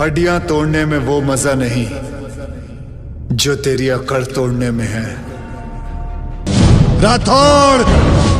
हड्डियां तोड़ने में वो मजा नहीं जो तेरी अकड़ तोड़ने में है Rathore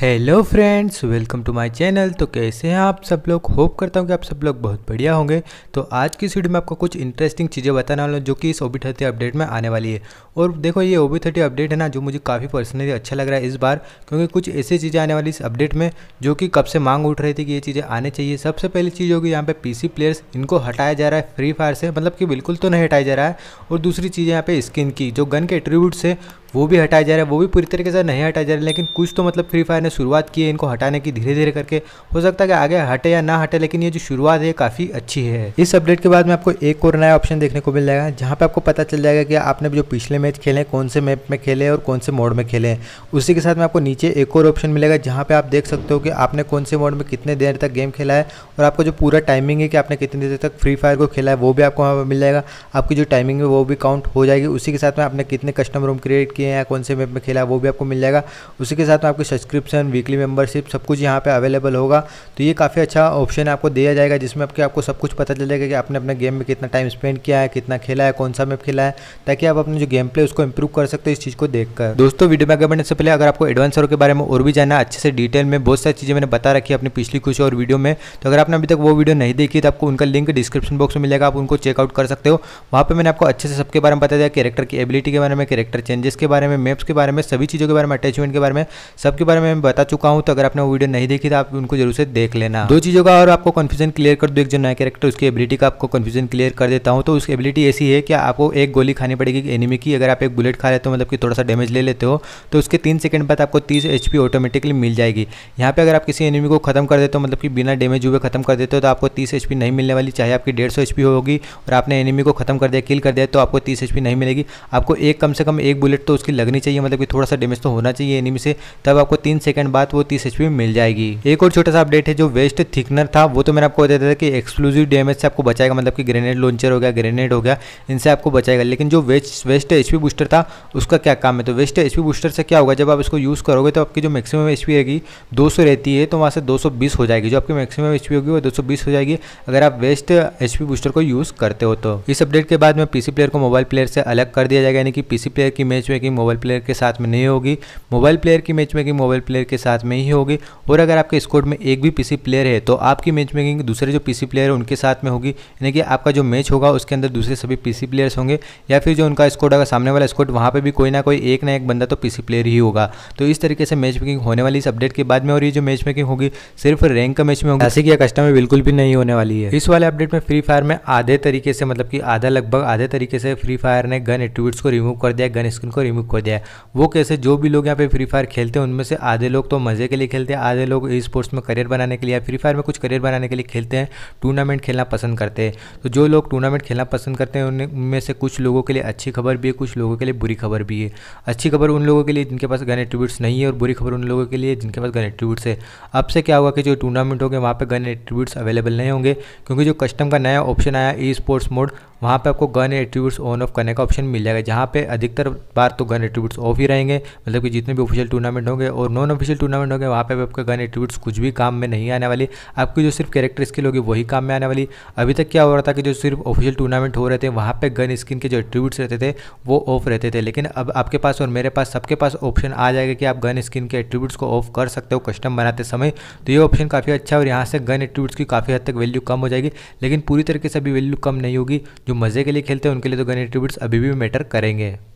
hello friends welcome to my channel तो कैसे हैं आप सब लोग होप करता हूँ कि आप सब लोग बहुत बढ़िया होंगे तो आज की वीडियो में आपको कुछ इंटरेस्टिंग चीज़ें बताने वाला हूं जो कि इस ओबी थर्टी अपडेट में आने वाली है और देखो ये ओबी थर्टी अपडेट है ना जो मुझे काफ़ी पर्सनली अच्छा लग रहा है इस बार क्योंकि कुछ ऐसी चीज़ें आने वाली इस अपडेट में जो कि कब से मांग उठ रही थी कि ये चीज़ें आने चाहिए सबसे पहली चीज़ होगी यहाँ पर पी प्लेयर्स इनको हटाया जा रहा है फ्री फायर से मतलब कि बिल्कुल तो नहीं हटाया जा रहा है और दूसरी चीज़ यहाँ पर स्किन की जो गन के एट्रीब्यूट्स है वो भी हटाया जा रहा है वो भी पूरी तरीके से नहीं हटाया जा रहा है लेकिन कुछ तो मतलब फ्री फायर ने शुरुआत की है इनको हटाने की धीरे धीरे करके हो सकता है कि आगे हटे या ना हटे लेकिन ये जो शुरुआत है काफ़ी अच्छी है इस अपडेट के बाद में आपको एक और नया ऑप्शन देखने को मिल जाएगा जहाँ पर आपको पता चल जाएगा कि आपने जो पिछले मैच खेले कौन से मैप में खेले और कौन से मोड में खेले हैं उसी के साथ में आपको नीचे एक और ऑप्शन मिलेगा जहाँ पर आप देख सकते हो कि आपने कौन से मोड में कितने देर तक गेम खेला है और आपको जो पूरा टाइमिंग है कि आपने कितनी देर तक फ्री फायर को खेला है वो भी आपको वहाँ पर मिल जाएगा आपकी जो टाइमिंग है वो भी काउंट हो जाएगी उसी के साथ में आपने कितने कस्टम रूम क्रिएट किए हैं कौन से मैप में खेला वो भी आपको मिल जाएगा उसी के साथ में आपकी सब्सक्रिप्शन वीकली मेंबरशिप सब कुछ यहाँ पे अवेलेबल होगा तो ये काफ़ी अच्छा ऑप्शन आपको दिया जाएगा जिसमें आपके आपको सब कुछ पता चल जाएगा कि आपने अपने गेम में कितना टाइम स्पेंड किया है कितना खेला है कौन सा मैप खेला है ताकि आप अपने जो गेम प्ले उसको इंप्रूव कर सकते हो इस चीज़ को देखकर दोस्तों वीडियो में आगे बढ़ने से पहले अगर आपको एडवांसर के बारे में और भी जाना अच्छे से डिटेल में बहुत सारी चीज़ें मैंने बता रखी है अपनी पिछली कुछ और वीडियो में तो अगर आपने अभी तक वो वीडियो नहीं देखी तो आपको उनका लिंक डिस्क्रिप्शन बॉक्स में मिलेगा आप उनको चेकआउट कर सकते हो वहाँ पर मैंने आपको अच्छे से सबके बारे में बताया कैरेक्टर की एबिलिटी के बारे में कैरेक्टर चेंजेस के बारे में मैप्स के बारे में सभी चीज़ों के बारे में अटैचमेंट के बारे में सबके बारे में मैं बता चुका हूँ तो अगर आपने वो वीडियो नहीं देखी तो आप उनको जरूर से देख लेना दो चीज़ों का और आपको कन्फ्यूजन क्लियर कर दो एक जो नया कैरेक्टर उसकी एबिलिटी का आपको कन्फ्यूजन क्लियर कर देता हूँ तो उसकी एबिलिटी ऐसी है कि आपको एक गोली खानी पड़ेगी एनिमी की अगर आप एक बुलेट खा रहे तो मतलब कि थोड़ा सा डैमेज ले लेते हो तो उसके तीन सेकंड बाद आपको तीस एच ऑटोमेटिकली मिल जाएगी यहाँ पर अगर आप किसी एनिमी को खत्म कर देते हो मतलब कि बिना डैमेज हुए खत्म कर देते हो तो आपको तीस एच नहीं मिलने वाली चाहे आपकी डेढ़ सौ होगी और आपने एनिमी को खत्म कर दिया किल कर दिया तो आपको तीस एच नहीं मिलेगी आपको एक कम से कम एक बुलेट तो उसकी लगनी चाहिए मतलब कि थोड़ा सा डेमेज तो होना चाहिए एनिमी से तब आपको तीन सेकंड बाद वो तीस एच मिल जाएगी एक और छोटा सा अपडेट है जो वेस्ट थिकनर था वो तो मैंने आपको बताया था कि एक्सक्लूसिव डेमेज से आपको बचाएगा मतलब कि ग्रेनेड लॉन्चर हो गया ग्रेनेड हो गया इनसे आपको बचाएगा लेकिन जो वेस्ट वेस्ट एच बूस्टर था उसका क्या काम है तो वेस्ट एच बूस्टर से क्या होगा जब आप इसको यूज़ करोगे तो आपकी जो मैक्सिमम एच रहेगी दो रहती है तो वहाँ से दो हो जाएगी जो आपकी मैक्सिमम एच होगी वो दो हो जाएगी अगर आप वेस्ट एच बूस्टर को यूज़ करते हो तो इस अपडेट के बाद में पीसी प्लेयर को मोबाइल प्लेयर से अलग कर दिया जाएगा यानी कि पीसी प्लेयर की मैच में मैचमेकिंग मोबाइल प्लेयर के साथ में नहीं होगी मोबाइल प्लेयर की मैचमेकिंग मोबाइल प्लेयर के साथ में ही होगी और अगर आपके स्कोर में एक भी पीसी प्लेयर है तो आपकी मैचमेकिंग दूसरे जो पीसी प्लेयर है उनके साथ में होगी यानी कि आपका जो मैच होगा उसके अंदर दूसरे सभी पीसी प्लेयर्स होंगे या फिर जो उनका स्कोर अगर सामने वाला स्कोर वहाँ पर भी कोई ना कोई एक ना एक बंदा तो पीसी प्लेयर ही होगा तो इस तरीके से मैच मेकिंग होने वाली इस अपडेट के बाद में और ये जो मैच मेकिंग होगी सिर्फ रैंक का मैच में होगा ऐसे की कस्टमर बिल्कुल भी नहीं होने वाली है इस वाले अपडेट में फ्री फायर में आधे तरीके से मतलब कि आधा लगभग आधे तरीके से फ्री फायर ने गन एट्रीब्यूट्स को रिमूव कर दिया गन स्क्रीन को रिमूव इकोनॉमिक हो जाए वो कैसे जो भी लोग यहाँ पे फ्री फायर खेलते हैं उनमें से आधे लोग तो मज़े के लिए खेलते हैं आधे लोग ई स्पोर्ट्स में करियर बनाने के लिए या फ्री फायर में कुछ करियर बनाने के लिए खेलते हैं टूर्नामेंट खेलना पसंद करते हैं तो जो लोग टूर्नामेंट खेलना पसंद करते हैं उनमें से कुछ लोगों के लिए अच्छी खबर भी है कुछ लोगों के लिए बुरी खबर भी है अच्छी खबर उन लोगों के लिए जिनके पास गन एट्रीब्यूट्स नहीं है और बुरी खबर उन लोगों के लिए जिनके पास गन एट्रीब्यूट्स है अब से क्या होगा कि जो टूर्नामेंट होंगे वहाँ पर गन एट्रीब्यूट्स अवेलेबल नहीं होंगे क्योंकि जो कस्टम का नया ऑप्शन आया ई स्पोर्ट्स मोड वहाँ पे आपको गन एट्रीब्यूट्स ऑन ऑफ करने का ऑप्शन मिल जाएगा जहाँ पे अधिकतर बार तो गन एट्रीब्यूट्स ऑफ ही रहेंगे मतलब कि जितने भी ऑफिशियल टूर्नामेंट होंगे और नॉन ऑफिशियल टूर्नामेंट होंगे वहाँ पे आपके गन एट्रीब्यूट्स कुछ भी काम में नहीं आने वाली आपकी जो सिर्फ कैरेक्टर स्किल होगी वही काम में आने वाली अभी तक क्या हो रहा था कि जो सिर्फ ऑफिशियल टूर्नामेंट हो रहे थे वहाँ पर गन स्किन के जो एट्रीब्यूट्स रहते थे वो ऑफ रहते थे लेकिन अब आपके पास और मेरे पास सबके पास ऑप्शन आ जाएगा कि आप गन स्किन के एट्रीब्यूट्स को ऑफ कर सकते हो कस्टम बनाते समय तो ये ऑप्शन काफ़ी अच्छा है और यहाँ से गन एट्रीब्यूट्स की काफ़ी हद तक वैल्यू कम हो जाएगी लेकिन पूरी तरीके से अभी वैल्यू कम नहीं होगी जो मज़े के लिए खेलते हैं उनके लिए तो गन एट्रीब्यूट्स अभी भी मैटर करेंगे